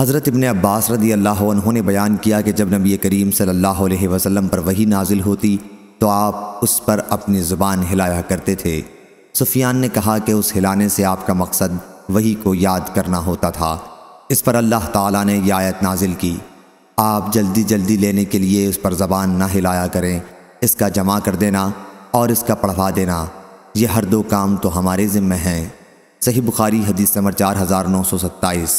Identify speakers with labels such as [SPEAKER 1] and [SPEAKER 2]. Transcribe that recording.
[SPEAKER 1] हज़रत इबन अब्बास रदी अल्लाह ने बयान किया कि जब नबी करीम सल्लल्लाहु अलैहि वसल्लम पर वही नाजिल होती तो आप उस पर अपनी ज़ुबान हिलाया करते थे सुफियान ने कहा कि उस हिलाने से आपका मकसद वही को याद करना होता था इस पर अल्लाह ताला ने आयत नाजिल की आप जल्दी जल्दी लेने के लिए उस पर ज़बान ना हिलाया करें इसका जमा कर देना और इसका पढ़वा देना यह हर दो काम तो हमारे ज़िम्मे हैं सही बुखारी हदीस नंबर चार हज़ार नौ सौ सत्ताईस